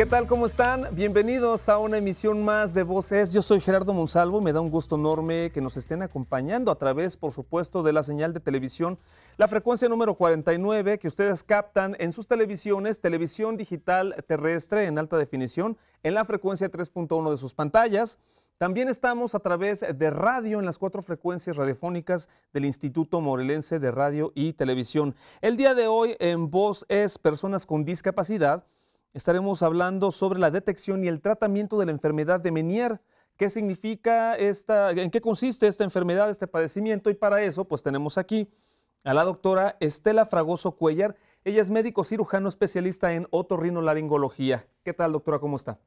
¿Qué tal? ¿Cómo están? Bienvenidos a una emisión más de Voces. Yo soy Gerardo Monsalvo. Me da un gusto enorme que nos estén acompañando a través, por supuesto, de la señal de televisión, la frecuencia número 49 que ustedes captan en sus televisiones, televisión digital terrestre en alta definición, en la frecuencia 3.1 de sus pantallas. También estamos a través de radio en las cuatro frecuencias radiofónicas del Instituto Morelense de Radio y Televisión. El día de hoy en Voz es Personas con Discapacidad estaremos hablando sobre la detección y el tratamiento de la enfermedad de Menier. ¿Qué significa esta, en qué consiste esta enfermedad, este padecimiento? Y para eso, pues tenemos aquí a la doctora Estela Fragoso Cuellar. Ella es médico cirujano especialista en otorrinolaringología. ¿Qué tal, doctora? ¿Cómo está?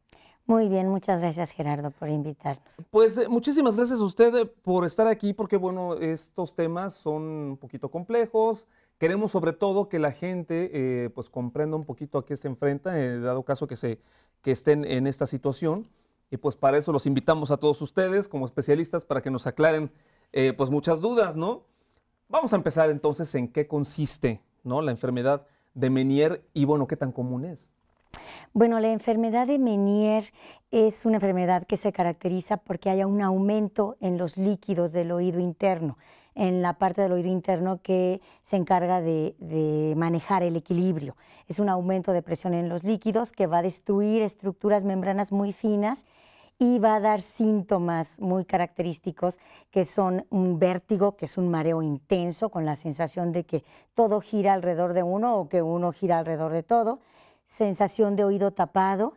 Muy bien, muchas gracias Gerardo por invitarnos. Pues eh, muchísimas gracias a usted eh, por estar aquí porque bueno, estos temas son un poquito complejos, Queremos sobre todo que la gente eh, pues comprenda un poquito a qué se enfrenta, eh, dado caso que, se, que estén en esta situación. Y pues para eso los invitamos a todos ustedes como especialistas para que nos aclaren eh, pues muchas dudas, ¿no? Vamos a empezar entonces en qué consiste ¿no? la enfermedad de Menier y bueno, qué tan común es. Bueno, la enfermedad de Menier es una enfermedad que se caracteriza porque haya un aumento en los líquidos del oído interno en la parte del oído interno que se encarga de, manejar el equilibrio. Es un aumento de presión en los líquidos que va a destruir estructuras membranas muy finas y va a dar síntomas muy característicos que son un vértigo, que es un mareo intenso con la sensación de que todo gira alrededor de uno o que uno gira alrededor de todo, sensación de oído tapado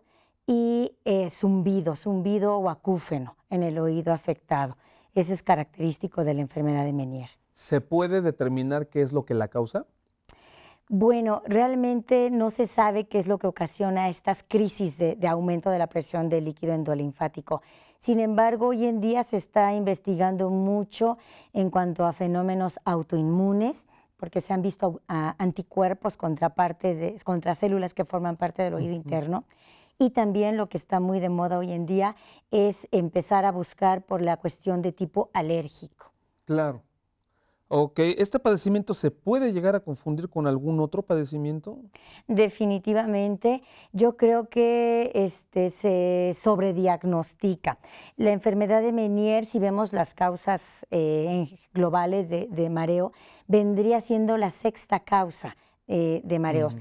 y eh, zumbido, zumbido o acúfeno en el oído afectado. Eso es característico de la enfermedad de Menier. ¿Se puede determinar qué es lo que la causa? Bueno, realmente no se sabe qué es lo que ocasiona estas crisis de, aumento de la presión del líquido endolinfático. Sin embargo, hoy en día se está investigando mucho en cuanto a fenómenos autoinmunes, porque se han visto anticuerpos contra, células que forman parte del oído interno. Y también lo que está muy de moda hoy en día es empezar a buscar por la cuestión de tipo alérgico. Claro. Ok, ¿este padecimiento se puede llegar a confundir con algún otro padecimiento? Definitivamente, yo creo que este, se sobrediagnostica. La enfermedad de Menier, si vemos las causas eh, globales de mareo, vendría siendo la sexta causa eh, de mareos,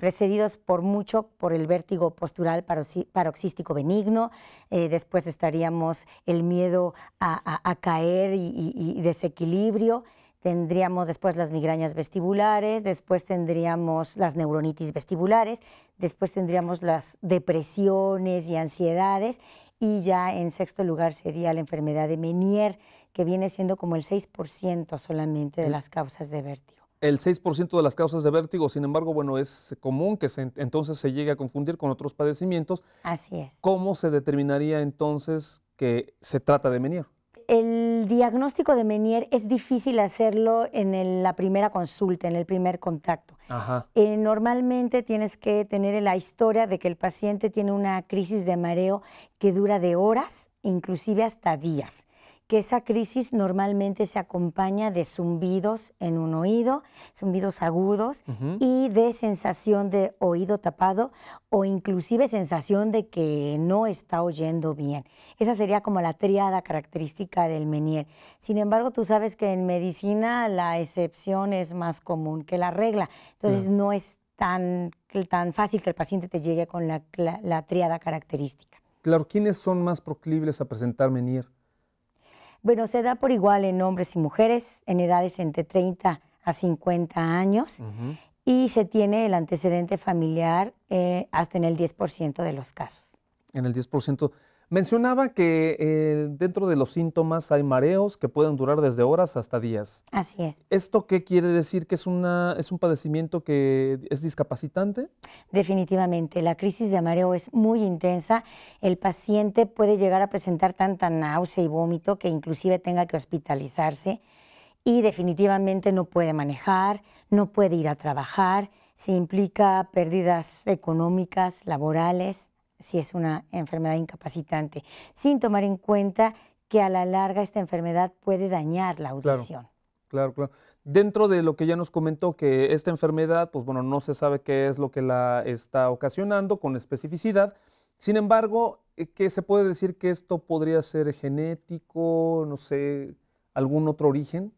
precedidos por mucho por el vértigo postural paroxístico benigno, eh, después estaríamos el miedo a, caer y, y, desequilibrio, tendríamos después las migrañas vestibulares, después tendríamos las neuronitis vestibulares, después tendríamos las depresiones y ansiedades y ya en sexto lugar sería la enfermedad de Menier, que viene siendo como el 6% solamente de las causas de vértigo el 6% de las causas de vértigo, sin embargo, bueno, es común que entonces se llegue a confundir con otros padecimientos. Así es. ¿Cómo se determinaría entonces que se trata de Menier? El diagnóstico de Menier es difícil hacerlo en la primera consulta, en el primer contacto. Ajá. Eh, normalmente tienes que tener la historia de que el paciente tiene una crisis de mareo que dura de horas, inclusive hasta días que esa crisis normalmente se acompaña de zumbidos en un oído, zumbidos agudos y de sensación de oído tapado o inclusive sensación de que no está oyendo bien. Esa sería como la triada característica del Menier. Sin embargo, tú sabes que en medicina la excepción es más común que la regla, entonces no es tan, tan fácil que el paciente te llegue con la, triada característica. Claro, ¿quiénes son más proclibles a presentar Menier? Bueno, se da por igual en hombres y mujeres, en edades entre 30 a 50 años, y se tiene el antecedente familiar eh, hasta en el 10% de los casos. En el 10%. Mencionaba que eh, dentro de los síntomas hay mareos que pueden durar desde horas hasta días. Así es. ¿Esto qué quiere decir? ¿Que es, es un padecimiento que es discapacitante? Definitivamente. La crisis de mareo es muy intensa. El paciente puede llegar a presentar tanta náusea y vómito que inclusive tenga que hospitalizarse y definitivamente no puede manejar, no puede ir a trabajar. Se implica pérdidas económicas, laborales, si es una enfermedad incapacitante, sin tomar en cuenta que a la larga esta enfermedad puede dañar la audición. Claro. Claro, Dentro de lo que ya nos comentó que esta enfermedad, pues bueno, no se sabe qué es lo que la está ocasionando con especificidad. Sin embargo, eh, que se puede decir que esto podría ser genético, no sé, algún otro origen.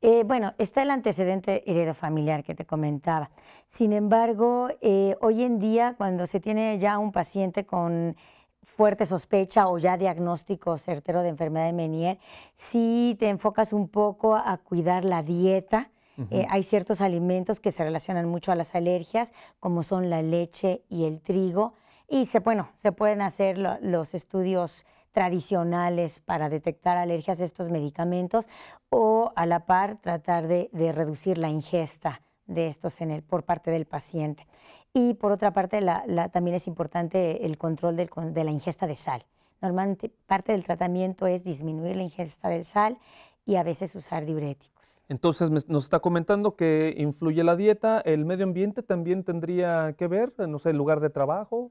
Eh, bueno, está el antecedente heredofamiliar que te comentaba. Sin embargo, eh, hoy en día, cuando se tiene ya un paciente con fuerte sospecha o ya diagnóstico certero de enfermedad de Menier, si sí te enfocas un poco a cuidar la dieta. Eh, hay ciertos alimentos que se relacionan mucho a las alergias, como son la leche y el trigo. Y se, bueno, se pueden hacer los estudios tradicionales para detectar alergias a estos medicamentos o a la par tratar de, reducir la ingesta de estos en el, por parte del paciente. Y por otra parte, también es importante el control de la ingesta de sal. Normalmente parte del tratamiento es disminuir la ingesta del sal y a veces usar diuréticos. Entonces nos está comentando que influye la dieta, el medio ambiente también tendría que ver, no sé, el lugar de trabajo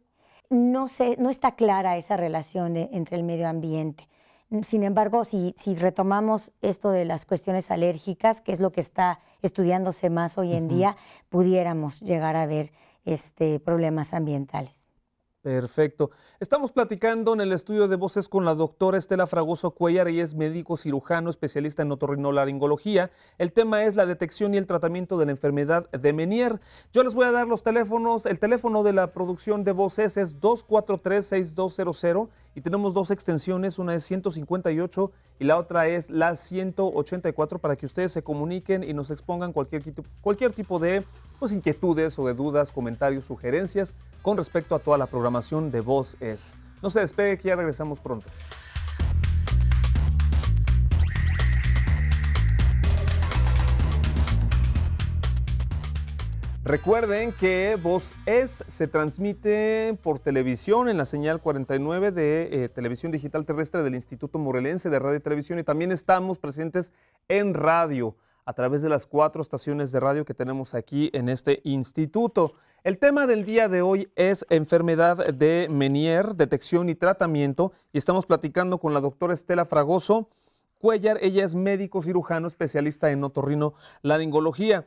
no, no está clara esa relación e, entre el medio ambiente. Sin embargo, si, retomamos esto de las cuestiones alérgicas, que es lo que está estudiándose más hoy en día, pudiéramos llegar a ver este, problemas ambientales. Perfecto. Estamos platicando en el estudio de voces con la doctora Estela Fragoso Cuellar, y es médico cirujano, especialista en otorrinolaringología. El tema es la detección y el tratamiento de la enfermedad de Menier. Yo les voy a dar los teléfonos. El teléfono de la producción de voces es 243-6200 y tenemos dos extensiones, una es 158 y la otra es la 184 para que ustedes se comuniquen y nos expongan cualquier, cualquier tipo de pues, inquietudes o de dudas, comentarios, sugerencias con respecto a toda la programación de Voz Es. No se despegue que ya regresamos pronto. Recuerden que Voz Es se transmite por televisión en la señal 49 de eh, Televisión Digital Terrestre del Instituto Morelense de Radio y Televisión y también estamos presentes en radio a través de las cuatro estaciones de radio que tenemos aquí en este instituto. El tema del día de hoy es enfermedad de Menier, detección y tratamiento y estamos platicando con la doctora Estela Fragoso Cuellar. Ella es médico cirujano especialista en otorrino laringología.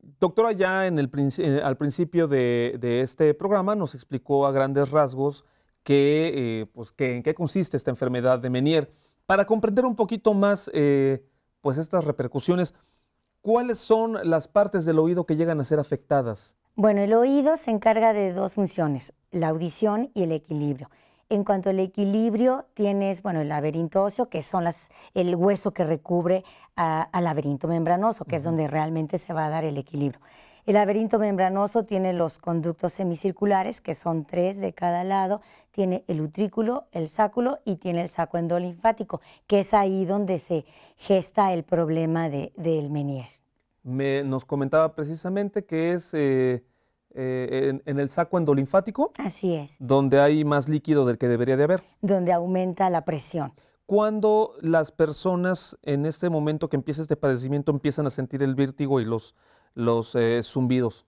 Doctora, ya en el, eh, al principio de, este programa nos explicó a grandes rasgos eh, pues, en qué consiste esta enfermedad de Menier. Para comprender un poquito más eh, pues, estas repercusiones, ¿cuáles son las partes del oído que llegan a ser afectadas? Bueno, el oído se encarga de dos funciones, la audición y el equilibrio. En cuanto al equilibrio, tienes, bueno, el laberinto óseo, que son las, el hueso que recubre al laberinto membranoso, que es donde realmente se va a dar el equilibrio. El laberinto membranoso tiene los conductos semicirculares, que son tres de cada lado, tiene el utrículo, el sáculo y tiene el saco endolinfático, que es ahí donde se gesta el problema del Menier. nos comentaba precisamente que es... Eh, eh, en, el saco endolinfático. Así es. Donde hay más líquido del que debería de haber. Donde aumenta la presión. ¿Cuándo las personas en este momento que empieza este padecimiento empiezan a sentir el vértigo y los, los eh, zumbidos?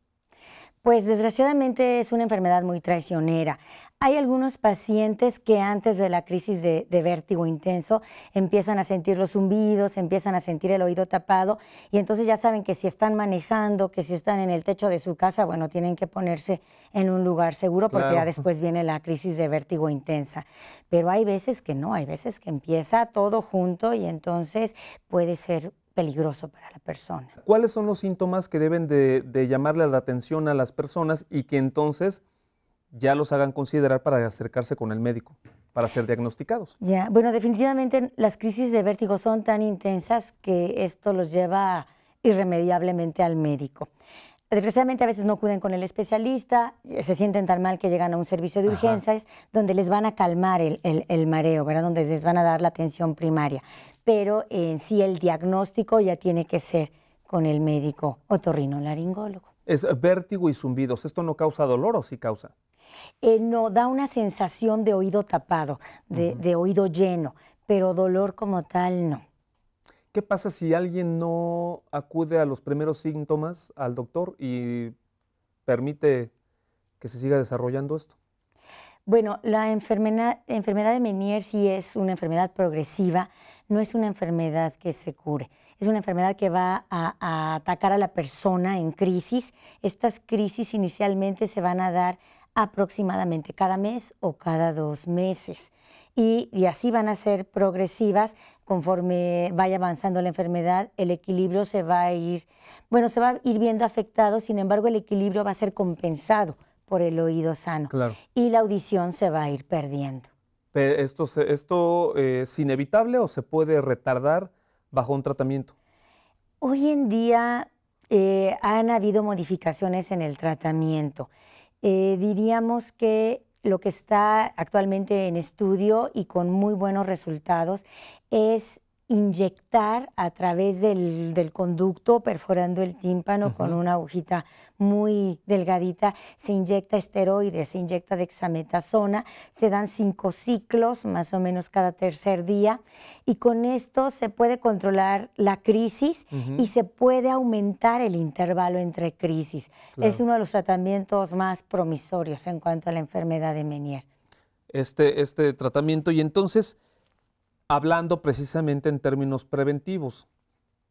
Pues desgraciadamente es una enfermedad muy traicionera. Hay algunos pacientes que antes de la crisis de, vértigo intenso empiezan a sentir los zumbidos, empiezan a sentir el oído tapado y entonces ya saben que si están manejando, que si están en el techo de su casa, bueno, tienen que ponerse en un lugar seguro porque ya después viene la crisis de vértigo intensa. Pero hay veces que no, hay veces que empieza todo junto y entonces puede ser peligroso para la persona. ¿Cuáles son los síntomas que deben de, de llamarle la atención a las personas y que entonces ya los hagan considerar para acercarse con el médico, para ser diagnosticados. Ya, bueno, definitivamente las crisis de vértigo son tan intensas que esto los lleva irremediablemente al médico. Desgraciadamente a veces no acuden con el especialista, eh, se sienten tan mal que llegan a un servicio de urgencias donde les van a calmar el, mareo, ¿verdad? donde les van a dar la atención primaria. Pero en sí el diagnóstico ya tiene que ser con el médico otorrinolaringólogo. Es vértigo y zumbidos. ¿Esto no causa dolor o sí causa? Eh, no da una sensación de oído tapado, de, oído lleno, pero dolor como tal no. ¿Qué pasa si alguien no acude a los primeros síntomas al doctor y permite que se siga desarrollando esto? Bueno, la enfermedad, enfermedad de Menier sí es una enfermedad progresiva, no es una enfermedad que se cure. Es una enfermedad que va a atacar a la persona en crisis. Estas crisis inicialmente se van a dar aproximadamente cada mes o cada dos meses. Y, así van a ser progresivas conforme vaya avanzando la enfermedad, el equilibrio se va a ir, bueno, se va a ir viendo afectado, sin embargo el equilibrio va a ser compensado por el oído sano y la audición se va a ir perdiendo. ¿Esto, esto eh, es inevitable o se puede retardar bajo un tratamiento? Hoy en día eh, han habido modificaciones en el tratamiento. Eh, diríamos que lo que está actualmente en estudio y con muy buenos resultados es inyectar a través del, conducto, perforando el tímpano con una agujita muy delgadita, se inyecta esteroides, se inyecta dexametasona, se dan cinco ciclos, más o menos cada tercer día, y con esto se puede controlar la crisis y se puede aumentar el intervalo entre crisis. Es uno de los tratamientos más promisorios en cuanto a la enfermedad de Menier. Este, este tratamiento, y entonces hablando precisamente en términos preventivos.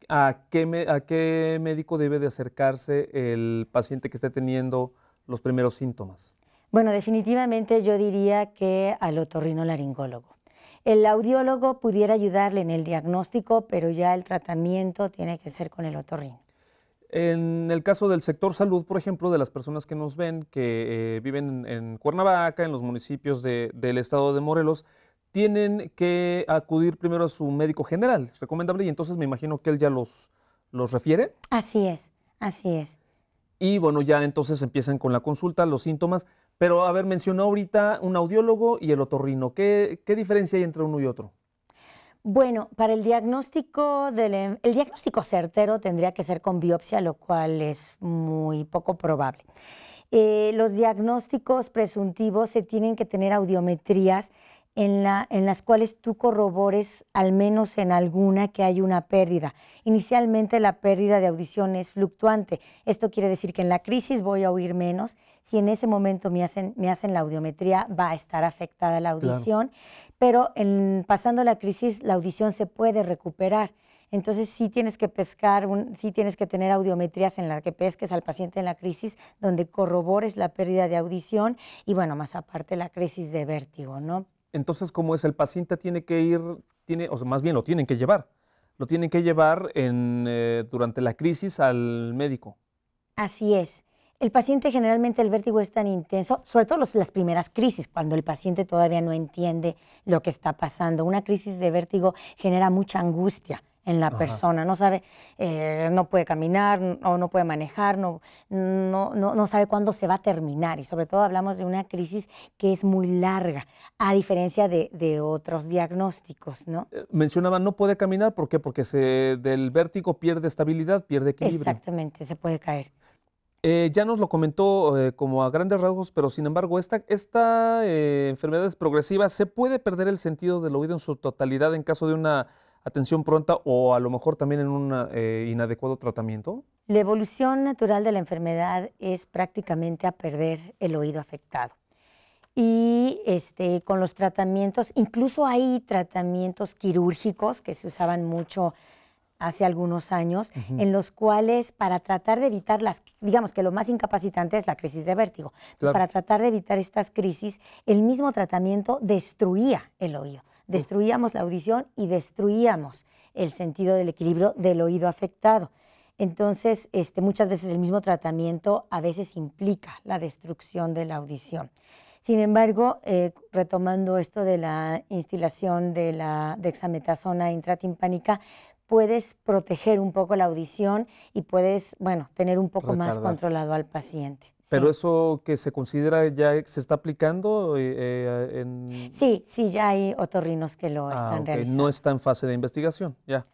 ¿A qué, ¿A qué médico debe de acercarse el paciente que esté teniendo los primeros síntomas? Bueno, definitivamente yo diría que al laringólogo El audiólogo pudiera ayudarle en el diagnóstico, pero ya el tratamiento tiene que ser con el otorrino. En el caso del sector salud, por ejemplo, de las personas que nos ven, que eh, viven en, Cuernavaca, en los municipios del estado de Morelos, tienen que acudir primero a su médico general, recomendable, y entonces me imagino que él ya los, los refiere. Así es, así es. Y bueno, ya entonces empiezan con la consulta, los síntomas, pero a ver, mencionó ahorita un audiólogo y el otorrino. ¿Qué, qué diferencia hay entre uno y otro? Bueno, para el diagnóstico, del, em, el diagnóstico certero tendría que ser con biopsia, lo cual es muy poco probable. Eh, los diagnósticos presuntivos se tienen que tener audiometrías en, las cuales tú corrobores, al menos en alguna, que hay una pérdida. Inicialmente la pérdida de audición es fluctuante. Esto quiere decir que en la crisis voy a oír menos. Si en ese momento me hacen, la audiometría, va a estar afectada la audición. Pero en, pasando la crisis, la audición se puede recuperar. Entonces sí tienes que pescar, sí tienes que tener audiometrías en las que pesques al paciente en la crisis, donde corrobores la pérdida de audición y bueno, más aparte la crisis de vértigo, ¿no? Entonces, como es, el paciente tiene que ir, tiene, o más bien lo tienen que llevar. Lo tienen que llevar eh, durante la crisis al médico. Así es. El paciente generalmente el vértigo es tan intenso, sobre todo las primeras crisis, cuando el paciente todavía no entiende lo que está pasando. Una crisis de vértigo genera mucha angustia en la persona, no sabe, eh, no puede caminar o no puede manejar, no, no, no, sabe cuándo se va a terminar y sobre todo hablamos de una crisis que es muy larga, a diferencia de, otros diagnósticos, ¿no? Eh, mencionaba, no puede caminar, ¿por qué? Porque se, del vértigo pierde estabilidad, pierde equilibrio. Exactamente, se puede caer. Eh, ya nos lo comentó como a grandes rasgos, pero sin embargo, esta, esta enfermedad es progresiva. ¿Se puede perder el sentido del oído en su totalidad en caso de una atención pronta o a lo mejor también en un eh, inadecuado tratamiento? La evolución natural de la enfermedad es prácticamente a perder el oído afectado. Y este, con los tratamientos, incluso hay tratamientos quirúrgicos que se usaban mucho hace algunos años, en los cuales para tratar de evitar las, digamos que lo más incapacitante es la crisis de vértigo. para tratar de evitar estas crisis, el mismo tratamiento destruía el oído destruíamos la audición y destruíamos el sentido del equilibrio del oído afectado. Entonces, este, muchas veces el mismo tratamiento a veces implica la destrucción de la audición. Sin embargo, eh, retomando esto de la instalación de la dexametasona intratimpánica, puedes proteger un poco la audición y puedes, bueno, tener un poco más controlado al paciente. Pero eso que se considera ya se está aplicando eh, eh, en... Sí, sí, ya hay otorrinos que lo ah, están realizando. No está en fase de investigación, ya.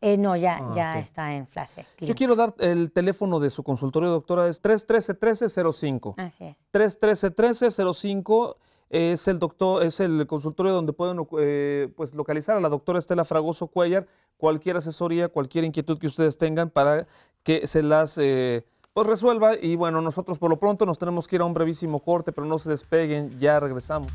Eh, no, ya, ah, ya está en fase. Yo quiero dar el teléfono de su consultorio, doctora, es 313-1305. Así es. 313-1305 es el doctor, es el consultorio donde pueden pues localizar a la doctora Estela Fragoso Cuellar, cualquier asesoría, cualquier inquietud que ustedes tengan para que se las pues resuelva. Y bueno, nosotros por lo pronto nos tenemos que ir a un brevísimo corte, pero no se despeguen, ya regresamos.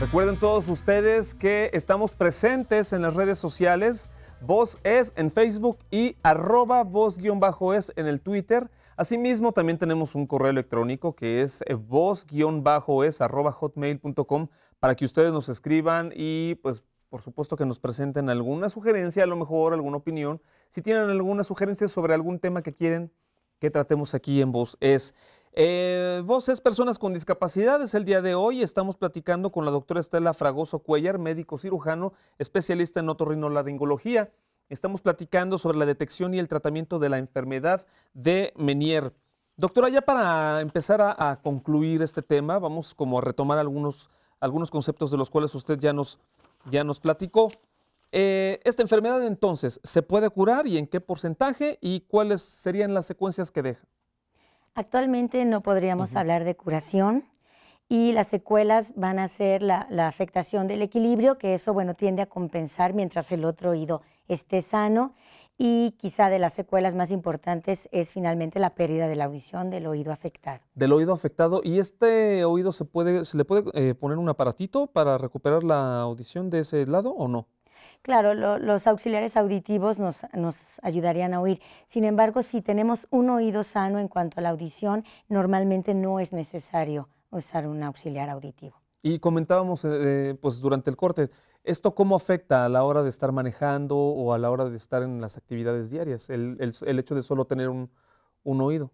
Recuerden todos ustedes que estamos presentes en las redes sociales. Voz es en Facebook y arroba voz-es en el Twitter. Asimismo, también tenemos un correo electrónico que es voz-es arroba hotmail.com para que ustedes nos escriban y pues por supuesto que nos presenten alguna sugerencia, a lo mejor alguna opinión. Si tienen alguna sugerencia sobre algún tema que quieren que tratemos aquí en Voz es. Eh, Voz es Personas con Discapacidades. El día de hoy estamos platicando con la doctora Estela Fragoso Cuellar, médico cirujano, especialista en otorrinolaringología. Estamos platicando sobre la detección y el tratamiento de la enfermedad de Menier. Doctora, ya para empezar a concluir este tema, vamos como a retomar algunos algunos conceptos de los cuales usted ya nos, ya nos platicó. Eh, esta enfermedad entonces, ¿se puede curar y en qué porcentaje y cuáles serían las secuencias que deja? Actualmente no podríamos hablar de curación y las secuelas van a ser la, afectación del equilibrio, que eso, bueno, tiende a compensar mientras el otro oído esté sano y quizá de las secuelas más importantes es finalmente la pérdida de la audición del oído afectado. Del oído afectado y este oído se puede se le puede eh, poner un aparatito para recuperar la audición de ese lado o no? Claro, los auxiliares auditivos nos, ayudarían a oír. Sin embargo, si tenemos un oído sano en cuanto a la audición, normalmente no es necesario usar un auxiliar auditivo. Y comentábamos eh, eh, pues durante el corte, ¿Esto cómo afecta a la hora de estar manejando o a la hora de estar en las actividades diarias, el, hecho de solo tener un, oído?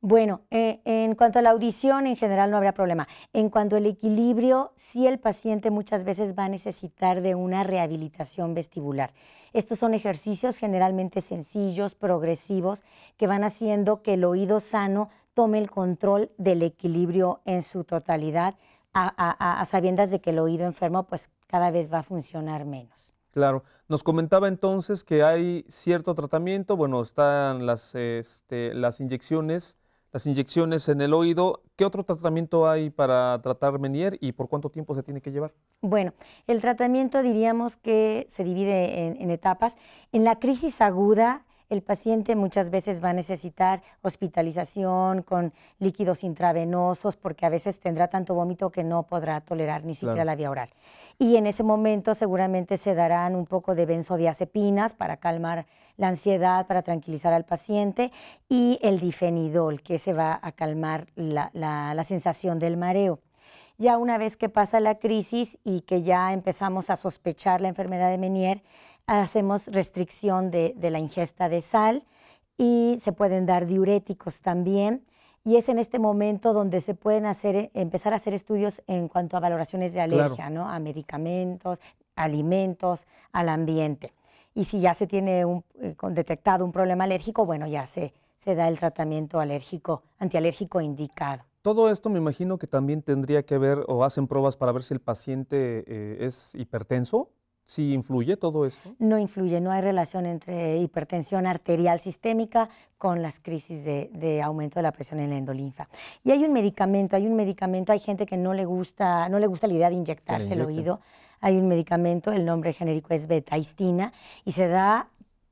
Bueno, eh, en cuanto a la audición, en general no habrá problema. En cuanto al equilibrio, sí el paciente muchas veces va a necesitar de una rehabilitación vestibular. Estos son ejercicios generalmente sencillos, progresivos, que van haciendo que el oído sano tome el control del equilibrio en su totalidad, a sabiendas de que el oído enfermo pues cada vez va a funcionar menos. Claro. Nos comentaba entonces que hay cierto tratamiento, bueno, están las, este, las inyecciones, las inyecciones en el oído. ¿Qué otro tratamiento hay para tratar Menier y por cuánto tiempo se tiene que llevar? Bueno, el tratamiento diríamos que se divide en etapas. En la crisis aguda el paciente muchas veces va a necesitar hospitalización con líquidos intravenosos porque a veces tendrá tanto vómito que no podrá tolerar ni siquiera la vía oral. Y en ese momento seguramente se darán un poco de benzodiazepinas para calmar la ansiedad, para tranquilizar al paciente y el difenidol que se va a calmar la, la sensación del mareo ya una vez que pasa la crisis y que ya empezamos a sospechar la enfermedad de Menier, hacemos restricción de, la ingesta de sal y se pueden dar diuréticos también y es en este momento donde se pueden hacer, eh, empezar a hacer estudios en cuanto a valoraciones de alergia, ¿no? A medicamentos, alimentos, al ambiente. Y si ya se tiene eh, detectado un problema alérgico, bueno, ya se, da el tratamiento alérgico, antialérgico indicado. Todo esto me imagino que también tendría que ver o hacen pruebas para ver si el paciente eh, es hipertenso. ¿Sí influye todo eso. No influye, no hay relación entre hipertensión arterial sistémica con las crisis de, aumento de la presión en la endolinfa. Y hay un medicamento, hay un medicamento, hay gente que no le gusta, no le gusta la idea de inyectarse el oído. Hay un medicamento, el nombre genérico es betaistina, y se da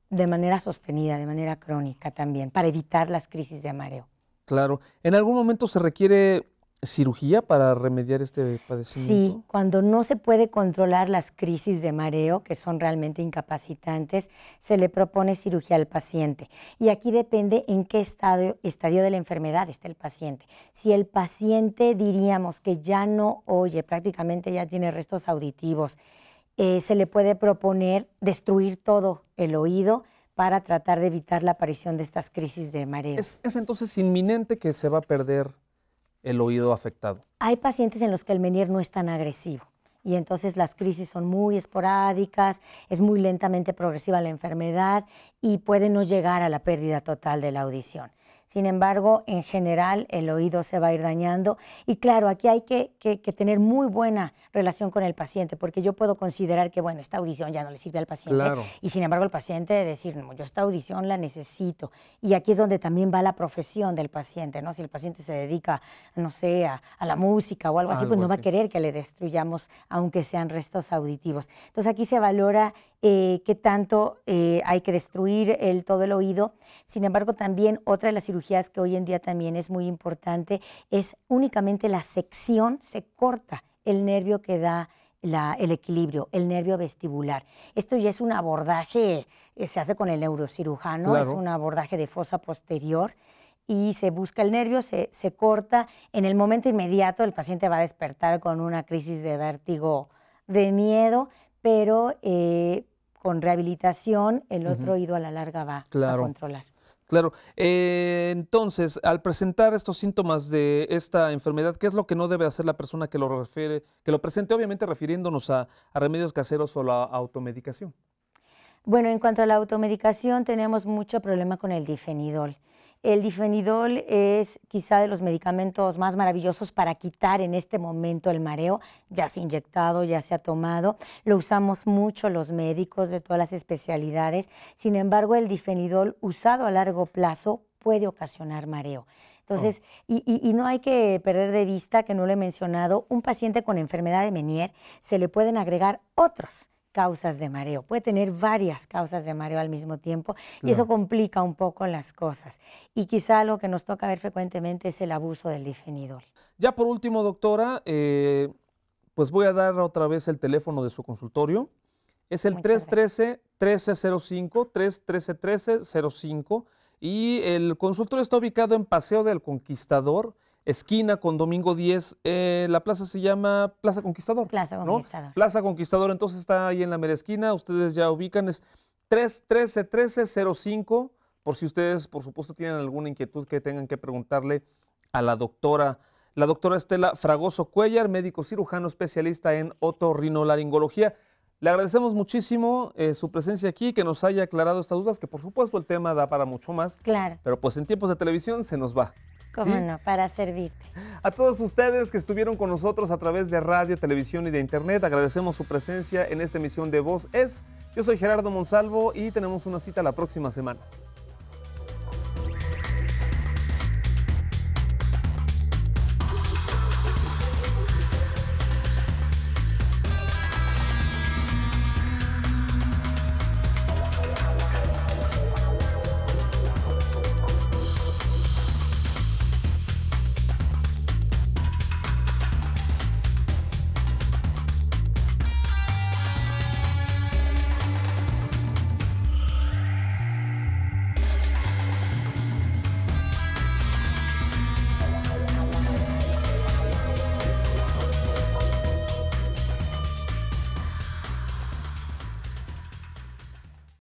de manera sostenida, de manera crónica también, para evitar las crisis de amareo. Claro. ¿En algún momento se requiere cirugía para remediar este padecimiento? Sí, cuando no se puede controlar las crisis de mareo, que son realmente incapacitantes, se le propone cirugía al paciente. Y aquí depende en qué estadio, estadio de la enfermedad está el paciente. Si el paciente, diríamos, que ya no oye, prácticamente ya tiene restos auditivos, eh, se le puede proponer destruir todo el oído, para tratar de evitar la aparición de estas crisis de mareo. es, entonces inminente que se va a perder el oído afectado. Hay pacientes en los que el Menier no es tan agresivo y entonces las crisis son muy esporádicas, es muy lentamente progresiva la enfermedad y puede no llegar a la pérdida total de la audición. Sin embargo, en general el oído se va a ir dañando. Y claro, aquí hay que, tener muy buena relación con el paciente, porque yo puedo considerar que, bueno, esta audición ya no le sirve al paciente. Y sin embargo, el paciente decir, yo esta audición la necesito. Y aquí es donde también va la profesión del paciente, ¿no? Si el paciente se dedica, no sé, a, la música o algo, así, pues no va a querer que le destruyamos, aunque sean restos auditivos. Entonces aquí se valora eh, qué tanto eh, hay que destruir todo el oído. Sin embargo, también otra de las cirugías que hoy en día también es muy importante es únicamente la sección, se corta el nervio que da el equilibrio, el nervio vestibular. Esto ya es un abordaje, eh, se hace con el neurocirujano, es un abordaje de fosa posterior y se busca el nervio, se, corta. En el momento inmediato el paciente va a despertar con una crisis de vértigo, de miedo, pero eh, con rehabilitación el otro oído a la larga va a controlar. Claro. Eh, entonces, al presentar estos síntomas de esta enfermedad, ¿qué es lo que no debe hacer la persona que lo refiere, que lo presente, obviamente refiriéndonos a, a remedios caseros o la automedicación? Bueno, en cuanto a la automedicación, tenemos mucho problema con el difenidol. El difenidol es quizá de los medicamentos más maravillosos para quitar en este momento el mareo, ya se ha inyectado, ya se ha tomado, lo usamos mucho los médicos de todas las especialidades, sin embargo el difenidol usado a largo plazo puede ocasionar mareo. Entonces, oh. y, y, no hay que perder de vista, que no lo he mencionado, un paciente con enfermedad de Menier se le pueden agregar otros causas de mareo, puede tener varias causas de mareo al mismo tiempo y eso complica un poco las cosas. Y quizá lo que nos toca ver frecuentemente es el abuso del definidor. Ya por último, doctora, eh, pues voy a dar otra vez el teléfono de su consultorio. Es el 313-1305, 313-1305 y el consultorio está ubicado en Paseo del Conquistador esquina con Domingo 10. Eh, la plaza se llama Plaza Conquistador. Plaza Conquistador. Plaza Conquistador, entonces está ahí en la mera esquina. Ustedes ya ubican, es 313-1305. Por si ustedes, por supuesto, tienen alguna inquietud que tengan que preguntarle a la doctora. La doctora Estela Fragoso Cuellar, médico cirujano especialista en otorrinolaringología. Le agradecemos muchísimo eh, su presencia aquí, que nos haya aclarado estas dudas, que por supuesto el tema da para mucho más. Claro. Pero pues en tiempos de televisión se nos va. Cómo no, para servirte. A todos ustedes que estuvieron con nosotros a través de radio, televisión y de internet, agradecemos su presencia en esta emisión de Voz Es. Yo soy Gerardo Monsalvo y tenemos una cita la próxima semana.